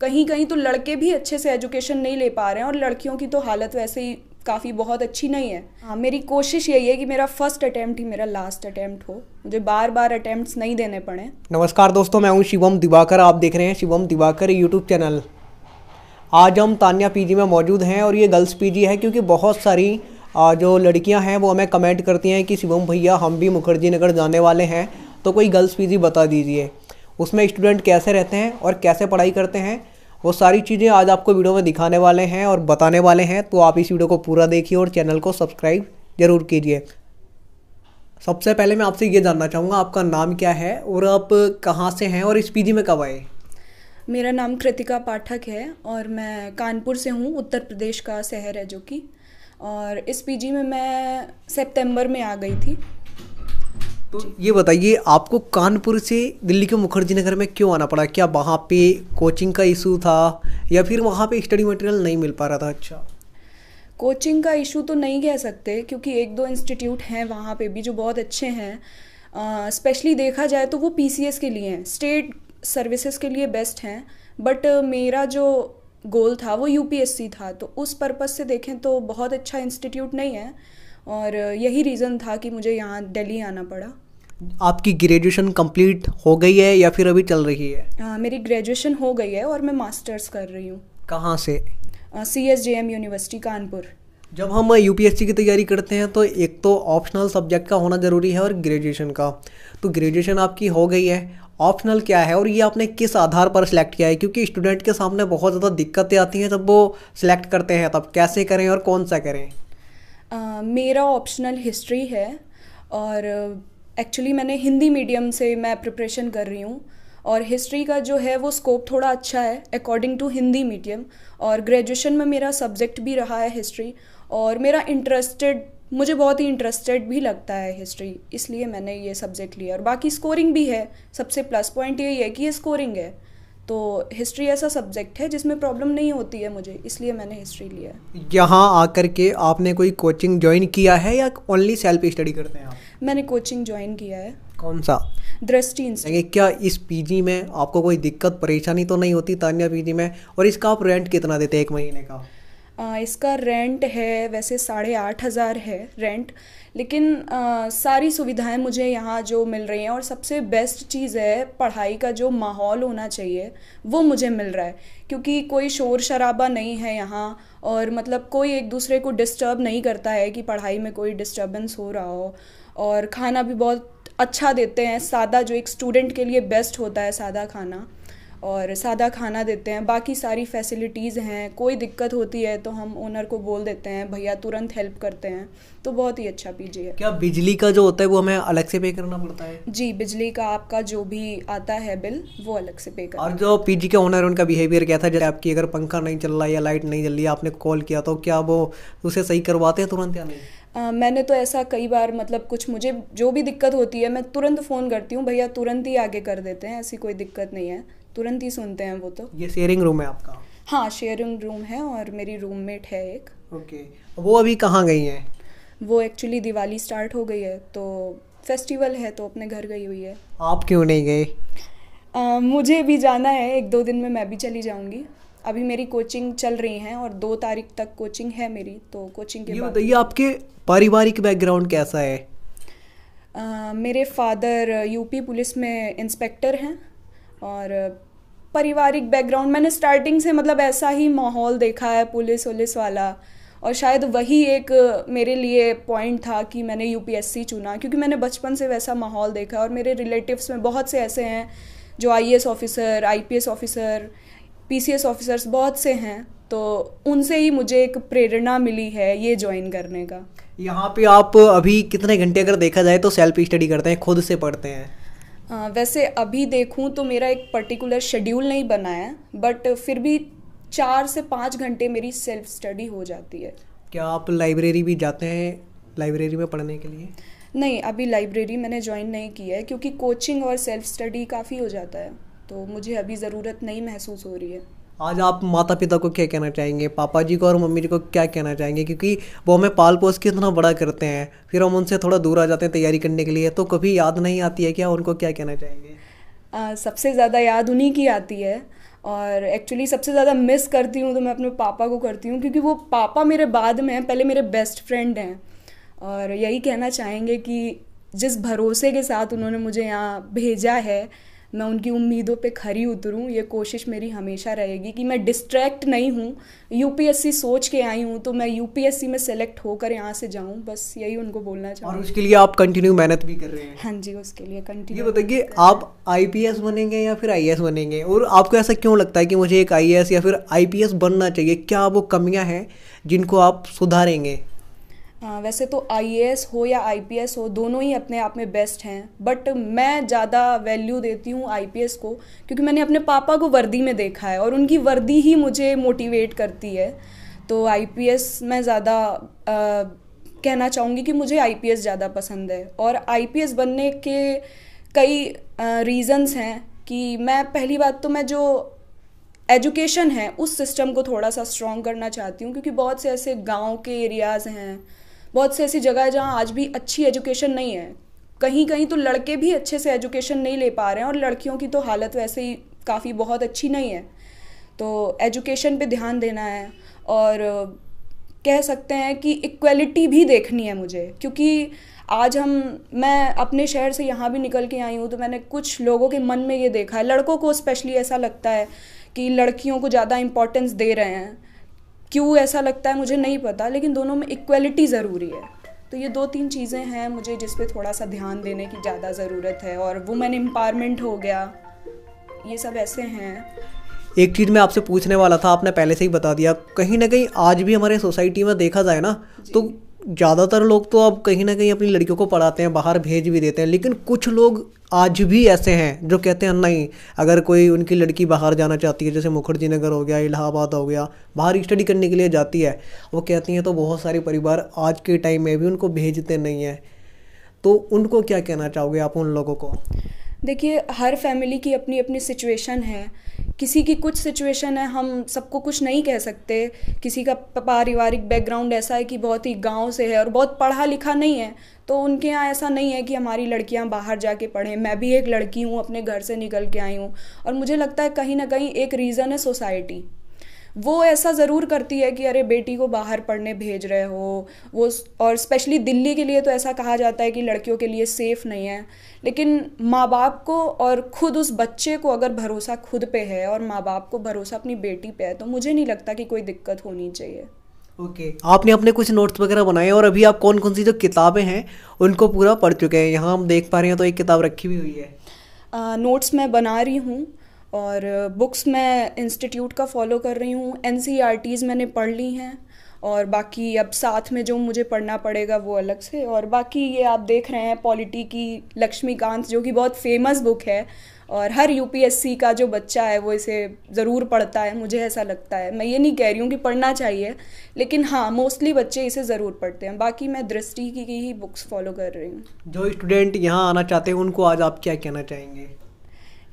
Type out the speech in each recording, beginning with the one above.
कहीं कहीं तो लड़के भी अच्छे से एजुकेशन नहीं ले पा रहे हैं और लड़कियों की तो हालत वैसे ही काफ़ी बहुत अच्छी नहीं है हाँ मेरी कोशिश यही है कि मेरा फर्स्ट अटैम्प्ट ही मेरा लास्ट अटैम्प्ट हो मुझे बार बार अटैम्प्ट नहीं देने पड़े नमस्कार दोस्तों मैं हूँ शिवम दिवाकर आप देख रहे हैं शिवम दिवाकर यूट्यूब चैनल आज हम तानिया पीजी में मौजूद हैं और ये गर्ल्स पीजी है क्योंकि बहुत सारी जो लड़कियां हैं वो हमें कमेंट करती हैं कि शिवम भैया हम भी मुखर्जी नगर जाने वाले हैं तो कोई गर्ल्स पीजी बता दीजिए उसमें स्टूडेंट कैसे रहते हैं और कैसे पढ़ाई करते हैं वो सारी चीज़ें आज आपको वीडियो में दिखाने वाले हैं और बताने वाले हैं तो आप इस वीडियो को पूरा देखिए और चैनल को सब्सक्राइब ज़रूर कीजिए सबसे पहले मैं आपसे ये जानना चाहूँगा आपका नाम क्या है और आप कहाँ से हैं और इस पी में कब आए मेरा नाम कृतिका पाठक है और मैं कानपुर से हूँ उत्तर प्रदेश का शहर है जो कि और इस पीजी में मैं सितंबर में आ गई थी तो ये बताइए आपको कानपुर से दिल्ली के मुखर्जी नगर में क्यों आना पड़ा क्या वहाँ पे कोचिंग का इशू था या फिर वहाँ पे स्टडी मटेरियल नहीं मिल पा रहा था अच्छा कोचिंग का इशू तो नहीं कह सकते क्योंकि एक दो इंस्टीट्यूट हैं वहाँ पे भी जो बहुत अच्छे हैं स्पेशली uh, देखा जाए तो वो पी के लिए हैं स्टेट सर्विसेज के लिए बेस्ट हैं बट मेरा जो गोल था वो यू था तो उस पर्पज़ से देखें तो बहुत अच्छा इंस्टीट्यूट नहीं है और यही रीज़न था कि मुझे यहाँ दिल्ली आना पड़ा आपकी ग्रेजुएशन कंप्लीट हो गई है या फिर अभी चल रही है आ, मेरी ग्रेजुएशन हो गई है और मैं मास्टर्स कर रही हूँ कहाँ से C S J M university Kanpur जब हम यूपीएससी की तैयारी करते हैं तो एक तो ऑप्शनल सब्जेक्ट का होना ज़रूरी है और ग्रेजुएशन का तो ग्रेजुएशन आपकी हो गई है ऑप्शनल क्या है और ये आपने किस आधार पर सिलेक्ट किया है क्योंकि स्टूडेंट के सामने बहुत ज़्यादा दिक्कतें आती हैं जब वो सिलेक्ट करते हैं तब कैसे करें और कौन सा करें मेरा ऑप्शनल हिस्ट्री है और एक्चुअली uh, मैंने हिंदी मीडियम से मैं प्रिपरेशन कर रही हूँ और हिस्ट्री का जो है वो स्कोप थोड़ा अच्छा है अकॉर्डिंग टू हिंदी मीडियम और ग्रेजुएशन में मेरा सब्जेक्ट भी रहा है हिस्ट्री और मेरा इंटरेस्टेड मुझे बहुत ही इंटरेस्टेड भी लगता है हिस्ट्री इसलिए मैंने ये सब्जेक्ट लिया और बाकी स्कोरिंग भी है सबसे प्लस पॉइंट यही है कि ये स्कोरिंग है तो हिस्ट्री ऐसा सब्जेक्ट है जिसमें प्रॉब्लम नहीं होती है मुझे इसलिए मैंने हिस्ट्री लिया है यहाँ आकर के आपने कोई कोचिंग ज्वाइन किया है या ओनली सेल्फ स्टडी करते हैं आप मैंने कोचिंग ज्वाइन किया है कौन सा दृष्टि क्या इस पीजी में आपको कोई दिक्कत परेशानी तो नहीं होती तानिया पीजी में और इसका आप रेंट कितना देते हैं एक महीने का इसका रेंट है वैसे साढ़े आठ हज़ार है रेंट लेकिन सारी सुविधाएं मुझे यहाँ जो मिल रही हैं और सबसे बेस्ट चीज़ है पढ़ाई का जो माहौल होना चाहिए वो मुझे मिल रहा है क्योंकि कोई शोर शराबा नहीं है यहाँ और मतलब कोई एक दूसरे को डिस्टर्ब नहीं करता है कि पढ़ाई में कोई डिस्टर्बेंस हो रहा हो और खाना भी बहुत अच्छा देते हैं सादा जो एक स्टूडेंट के लिए बेस्ट होता है सादा खाना और सादा खाना देते हैं बाकी सारी फैसिलिटीज़ हैं कोई दिक्कत होती है तो हम ओनर को बोल देते हैं भैया तुरंत हेल्प करते हैं तो बहुत ही अच्छा पी है क्या बिजली का जो होता है वो हमें अलग से पे करना पड़ता है जी बिजली का आपका जो भी आता है बिल वो अलग से पे करना और जो पीजी के ओनर उनका बिहेवियर क्या था जैसे आपकी अगर पंखा नहीं चल रहा या लाइट नहीं चल रही आपने कॉल किया तो क्या वो उसे सही करवाते हैं तुरंत या नहीं Uh, मैंने तो ऐसा कई बार मतलब कुछ मुझे जो भी दिक्कत होती है मैं तुरंत फ़ोन करती हूँ भैया तुरंत ही आगे कर देते हैं ऐसी कोई दिक्कत नहीं है तुरंत ही सुनते हैं वो तो ये शेयरिंग रूम है आपका हाँ शेयरिंग रूम है और मेरी रूममेट है एक ओके okay. वो अभी कहाँ गई हैं वो एक्चुअली दिवाली स्टार्ट हो गई है तो फेस्टिवल है तो अपने घर गई हुई है आप क्यों नहीं गए मुझे भी जाना है एक दो दिन में मैं भी चली जाऊंगी अभी मेरी कोचिंग चल रही है और दो तारीख तक कोचिंग है मेरी तो कोचिंग के बाद ये आपके पारिवारिक बैकग्राउंड कैसा है आ, मेरे फादर यूपी uh, पुलिस में इंस्पेक्टर हैं और पारिवारिक बैकग्राउंड मैंने स्टार्टिंग से मतलब ऐसा ही माहौल देखा है पुलिस वुलिस वाला और शायद वही एक मेरे लिए पॉइंट था कि मैंने यूपीएससी चुना क्योंकि मैंने बचपन से वैसा माहौल देखा और मेरे रिलेटिव्स में बहुत से ऐसे हैं जो I officer I officer P officers बहुत से हैं तो उनसे ही मुझे एक प्रेरणा मिली है ये ज्वाइन करने का यहाँ पे आप अभी कितने घंटे अगर देखा जाए तो सेल्फ स्टडी करते हैं खुद से पढ़ते हैं आ, हाँ, वैसे अभी देखूँ तो मेरा एक पर्टिकुलर शेड्यूल नहीं बना है बट फिर भी चार से पाँच घंटे मेरी सेल्फ स्टडी हो जाती है क्या आप लाइब्रेरी भी जाते हैं लाइब्रेरी में पढ़ने के लिए नहीं अभी लाइब्रेरी मैंने ज्वाइन नहीं की है क्योंकि कोचिंग और सेल्फ स्टडी काफ़ी हो जाता है तो मुझे अभी ज़रूरत नहीं महसूस हो रही है आज आप माता पिता को क्या कहना चाहेंगे पापा जी को और मम्मी जी को क्या कहना चाहेंगे क्योंकि वो हमें पाल पोस के इतना बड़ा करते हैं फिर हम उनसे थोड़ा दूर आ जाते हैं तैयारी करने के लिए तो कभी याद नहीं आती है क्या उनको क्या कहना चाहेंगे आ, सबसे ज़्यादा याद उन्हीं की आती है और एक्चुअली सबसे ज़्यादा मिस करती हूँ तो मैं अपने पापा को करती हूँ क्योंकि वो पापा मेरे बाद में हैं पहले मेरे बेस्ट फ्रेंड हैं और यही कहना चाहेंगे कि जिस भरोसे के साथ उन्होंने मुझे यहाँ भेजा है मैं उनकी उम्मीदों पे खरी उतरूँ ये कोशिश मेरी हमेशा रहेगी कि मैं डिस्ट्रैक्ट नहीं हूँ यूपीएससी सोच के आई हूँ तो मैं यूपीएससी में सेलेक्ट होकर यहाँ से जाऊँ बस यही उनको बोलना चाहूँ और उसके लिए आप कंटिन्यू मेहनत भी कर रहे हैं हाँ जी उसके लिए कंटिन्यू ये बताइए आप आई बनेंगे या फिर आई बनेंगे और आपको ऐसा क्यों लगता है कि मुझे एक आई या फिर आई बनना चाहिए क्या वो कमियाँ हैं जिनको आप सुधारेंगे हाँ, वैसे तो आई हो या आई हो दोनों ही अपने आप में बेस्ट हैं बट मैं ज़्यादा वैल्यू देती हूँ आई को क्योंकि मैंने अपने पापा को वर्दी में देखा है और उनकी वर्दी ही मुझे मोटिवेट करती है तो आई मैं ज़्यादा कहना चाहूँगी कि मुझे आई ज़्यादा पसंद है और आई बनने के कई रीज़न्स हैं कि मैं पहली बात तो मैं जो एजुकेशन है उस सिस्टम को थोड़ा सा स्ट्रॉन्ग करना चाहती हूँ क्योंकि बहुत से ऐसे गांव के एरियाज़ हैं बहुत सी ऐसी जगह है जहाँ आज भी अच्छी एजुकेशन नहीं है कहीं कहीं तो लड़के भी अच्छे से एजुकेशन नहीं ले पा रहे हैं और लड़कियों की तो हालत वैसे ही काफ़ी बहुत अच्छी नहीं है तो एजुकेशन पे ध्यान देना है और कह सकते हैं कि इक्वलिटी भी देखनी है मुझे क्योंकि आज हम मैं अपने शहर से यहाँ भी निकल के आई हूँ तो मैंने कुछ लोगों के मन में ये देखा है लड़कों को स्पेशली ऐसा लगता है कि लड़कियों को ज़्यादा इम्पोर्टेंस दे रहे हैं क्यों ऐसा लगता है मुझे नहीं पता लेकिन दोनों में इक्वलिटी ज़रूरी है तो ये दो तीन चीज़ें हैं मुझे जिस पे थोड़ा सा ध्यान देने की ज़्यादा ज़रूरत है और वुमेन एम्पावरमेंट हो गया ये सब ऐसे हैं एक चीज़ मैं आपसे पूछने वाला था आपने पहले से ही बता दिया कहीं ना कहीं आज भी हमारे सोसाइटी में देखा जाए ना तो ज़्यादातर लोग तो अब कहीं ना कहीं अपनी लड़कियों को पढ़ाते हैं बाहर भेज भी देते हैं लेकिन कुछ लोग आज भी ऐसे हैं जो कहते हैं नहीं अगर कोई उनकी लड़की बाहर जाना चाहती है जैसे मुखर्जी नगर हो गया इलाहाबाद हो गया बाहर स्टडी करने के लिए जाती है वो कहती हैं तो बहुत सारे परिवार आज के टाइम में भी उनको भेजते नहीं हैं तो उनको क्या कहना चाहोगे आप उन लोगों को देखिए हर फैमिली की अपनी अपनी सिचुएशन है किसी की कुछ सिचुएशन है हम सबको कुछ नहीं कह सकते किसी का पारिवारिक बैकग्राउंड ऐसा है कि बहुत ही गांव से है और बहुत पढ़ा लिखा नहीं है तो उनके यहाँ ऐसा नहीं है कि हमारी लड़कियाँ बाहर जाके पढ़ें मैं भी एक लड़की हूँ अपने घर से निकल के आई हूँ और मुझे लगता है कहीं ना कहीं एक रीज़न है सोसाइटी वो ऐसा ज़रूर करती है कि अरे बेटी को बाहर पढ़ने भेज रहे हो वो और स्पेशली दिल्ली के लिए तो ऐसा कहा जाता है कि लड़कियों के लिए सेफ़ नहीं है लेकिन माँ बाप को और ख़ुद उस बच्चे को अगर भरोसा खुद पे है और माँ बाप को भरोसा अपनी बेटी पे है तो मुझे नहीं लगता कि कोई दिक्कत होनी चाहिए ओके okay. आपने अपने कुछ नोट्स वगैरह बनाए और अभी आप कौन कौन सी जो किताबें हैं उनको पूरा पढ़ चुके हैं यहाँ हम देख पा रहे हैं तो एक किताब रखी भी हुई है नोट्स uh, मैं बना रही हूँ और बुक्स मैं इंस्टीट्यूट का फॉलो कर रही हूँ एन e मैंने पढ़ ली हैं और बाकी अब साथ में जो मुझे पढ़ना पड़ेगा वो अलग से और बाकी ये आप देख रहे हैं पॉलिटी की लक्ष्मीकांत जो कि बहुत फेमस बुक है और हर यूपीएससी का जो बच्चा है वो इसे ज़रूर पढ़ता है मुझे ऐसा लगता है मैं ये नहीं कह रही हूँ कि पढ़ना चाहिए लेकिन हाँ मोस्टली बच्चे इसे ज़रूर पढ़ते हैं बाकी मैं दृष्टि की, की ही बुक्स फॉलो कर रही हूँ जो स्टूडेंट यहाँ आना चाहते हैं उनको आज आप क्या कहना चाहेंगे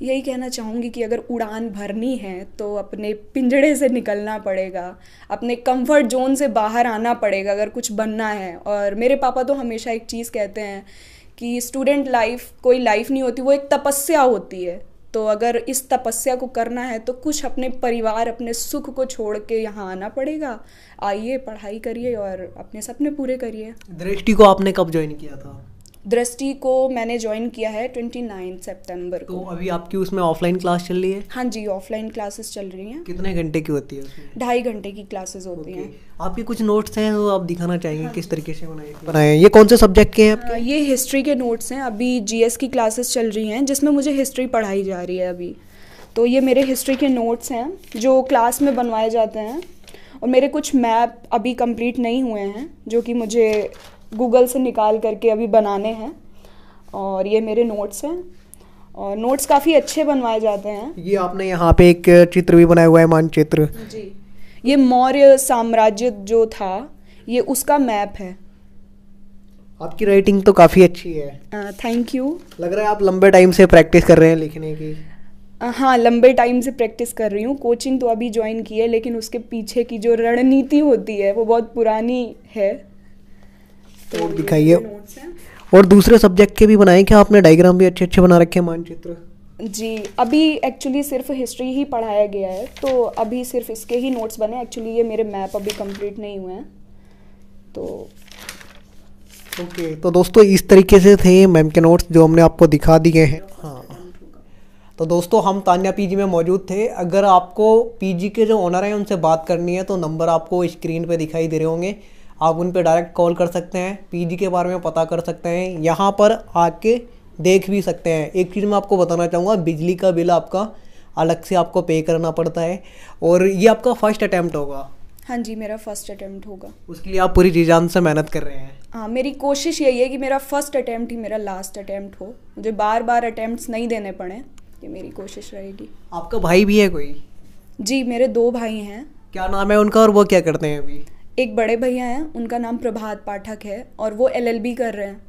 यही कहना चाहूँगी कि अगर उड़ान भरनी है तो अपने पिंजड़े से निकलना पड़ेगा अपने कंफर्ट जोन से बाहर आना पड़ेगा अगर कुछ बनना है और मेरे पापा तो हमेशा एक चीज़ कहते हैं कि स्टूडेंट लाइफ कोई लाइफ नहीं होती वो एक तपस्या होती है तो अगर इस तपस्या को करना है तो कुछ अपने परिवार अपने सुख को छोड़ के यहाँ आना पड़ेगा आइए पढ़ाई करिए और अपने सपने पूरे करिए दृष्टि को आपने कब ज्वाइन किया था दृष्टि को मैंने ज्वाइन किया है ट्वेंटी नाइन सेप्टेम्बर को तो अभी आपकी उसमें ऑफलाइन क्लास चल रही है हाँ जी ऑफलाइन क्लासेस चल रही हैं कितने घंटे की होती है ढाई घंटे की क्लासेस होती okay. हैं आपके कुछ नोट्स हैं वो आप दिखाना चाहेंगे हाँ। किस तरीके से बनाए ये कौन से सब्जेक्ट के हैं आपके? हाँ, ये हिस्ट्री के नोट्स हैं अभी जी की क्लासेस चल रही हैं जिसमें मुझे हिस्ट्री पढ़ाई जा रही है अभी तो ये मेरे हिस्ट्री के नोट्स हैं जो क्लास में बनवाए जाते हैं और मेरे कुछ मैप अभी कंप्लीट नहीं हुए हैं जो कि मुझे गूगल से निकाल करके अभी बनाने हैं और ये मेरे नोट्स हैं और नोट्स काफ़ी अच्छे बनवाए जाते हैं ये आपने यहाँ पे एक चित्र भी बनाया हुआ है मानचित्र जी ये मौर्य साम्राज्य जो था ये उसका मैप है आपकी राइटिंग तो काफ़ी अच्छी है थैंक यू लग रहा है आप लंबे टाइम से प्रैक्टिस कर रहे हैं लिखने की हाँ लंबे टाइम से प्रैक्टिस कर रही हूँ कोचिंग तो अभी ज्वाइन की है लेकिन उसके पीछे की जो रणनीति होती है वो बहुत पुरानी है और दिखाइए और दूसरे सब्जेक्ट के भी बनाए क्या आपने डायग्राम भी अच्छे अच्छे बना रखे हैं मानचित्र जी अभी एक्चुअली सिर्फ हिस्ट्री ही पढ़ाया गया है तो अभी सिर्फ इसके ही नोट्स बने एक्चुअली ये मेरे मैप अभी कंप्लीट नहीं हुए हैं तो ओके okay, तो दोस्तों इस तरीके से थे मैम के नोट्स जो हमने आपको दिखा दिए हैं हाँ तो दोस्तों हम तान्या पीजी में मौजूद थे अगर आपको पीजी के जो ऑनर हैं उनसे बात करनी है तो नंबर आपको स्क्रीन पे दिखाई दे रहे होंगे आप उन पर डायरेक्ट कॉल कर सकते हैं पीजी के बारे में पता कर सकते हैं यहाँ पर आके देख भी सकते हैं एक चीज़ मैं आपको बताना चाहूँगा बिजली का बिल आपका अलग से आपको पे करना पड़ता है और ये आपका फर्स्ट अटैम्प्ट होगा हाँ जी मेरा फर्स्ट अटैम्प्ट होगा उसके लिए आप पूरी जी जान से मेहनत कर रहे हैं हाँ मेरी कोशिश यही है कि मेरा फर्स्ट अटैम्प्ट ही मेरा लास्ट अटैम्प्ट हो मुझे बार बार अटैम्प्ट नहीं देने पड़े ये मेरी कोशिश रहेगी आपका भाई भी है कोई जी मेरे दो भाई हैं क्या नाम है उनका और वो क्या करते हैं अभी एक बड़े भैया हैं उनका नाम प्रभात पाठक है और वो एल कर रहे हैं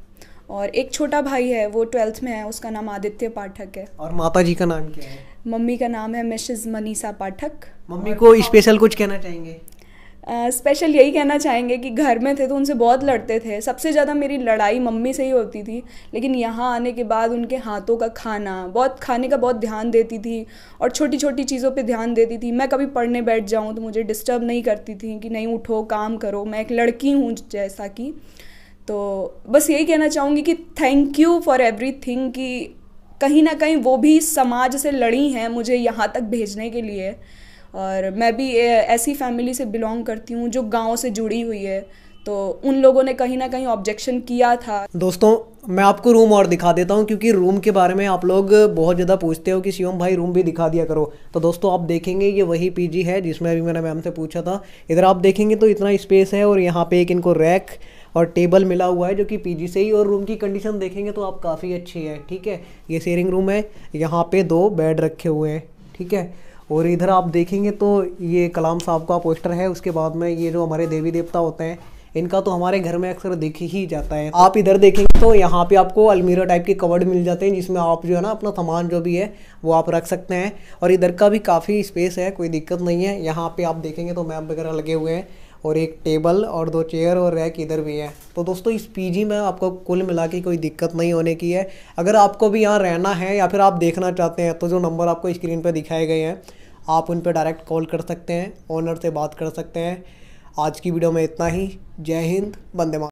और एक छोटा भाई है वो ट्वेल्थ में है उसका नाम आदित्य पाठक है और माता जी का नाम क्या है मम्मी का नाम है मिसेज मनीषा पाठक मम्मी को स्पेशल कुछ कहना चाहेंगे स्पेशल uh, यही कहना चाहेंगे कि घर में थे तो उनसे बहुत लड़ते थे सबसे ज़्यादा मेरी लड़ाई मम्मी से ही होती थी लेकिन यहाँ आने के बाद उनके हाथों का खाना बहुत खाने का बहुत ध्यान देती थी और छोटी छोटी चीज़ों पे ध्यान देती थी मैं कभी पढ़ने बैठ जाऊँ तो मुझे डिस्टर्ब नहीं करती थी कि नहीं उठो काम करो मैं एक लड़की हूँ जैसा कि तो बस यही कहना चाहूँगी कि thank you for everything कि कहीं ना कहीं वो भी समाज से लड़ी हैं मुझे यहाँ तक भेजने के लिए और मैं भी ऐसी फैमिली से बिलोंग करती हूँ जो गाँव से जुड़ी हुई है तो उन लोगों ने कहीं ना कहीं ऑब्जेक्शन किया था दोस्तों मैं आपको रूम और दिखा देता हूँ क्योंकि रूम के बारे में आप लोग बहुत ज़्यादा पूछते हो कि शिवम भाई रूम भी दिखा दिया करो तो दोस्तों आप देखेंगे ये वही पीजी है जिसमें अभी मैंने मैम से पूछा था इधर आप देखेंगे तो इतना स्पेस है और यहाँ पे एक इनको रैक और टेबल मिला हुआ है जो कि पीजी से ही और रूम की कंडीशन देखेंगे तो आप काफ़ी अच्छी है ठीक है ये शेयरिंग रूम है यहाँ पे दो बेड रखे हुए हैं ठीक है और इधर आप देखेंगे तो ये कलाम साहब का पोस्टर है उसके बाद में ये जो हमारे देवी देवता होते हैं इनका तो हमारे घर में अक्सर देख ही जाता है आप इधर देखेंगे तो यहाँ पे आपको अलमीरा टाइप के कवर्ड मिल जाते हैं जिसमें आप जो है ना अपना सामान जो भी है वो आप रख सकते हैं और इधर का भी काफ़ी स्पेस है कोई दिक्कत नहीं है यहाँ पे आप देखेंगे तो मैप वगैरह लगे हुए हैं और एक टेबल और दो चेयर और रैक इधर भी है तो दोस्तों इस पीजी में आपको कुल मिला के कोई दिक्कत नहीं होने की है अगर आपको भी यहाँ रहना है या फिर आप देखना चाहते हैं तो जो नंबर आपको स्क्रीन पर दिखाए गए हैं आप उन पर डायरेक्ट कॉल कर सकते हैं ऑनर से बात कर सकते हैं आज की वीडियो में इतना ही जय हिंद बंदे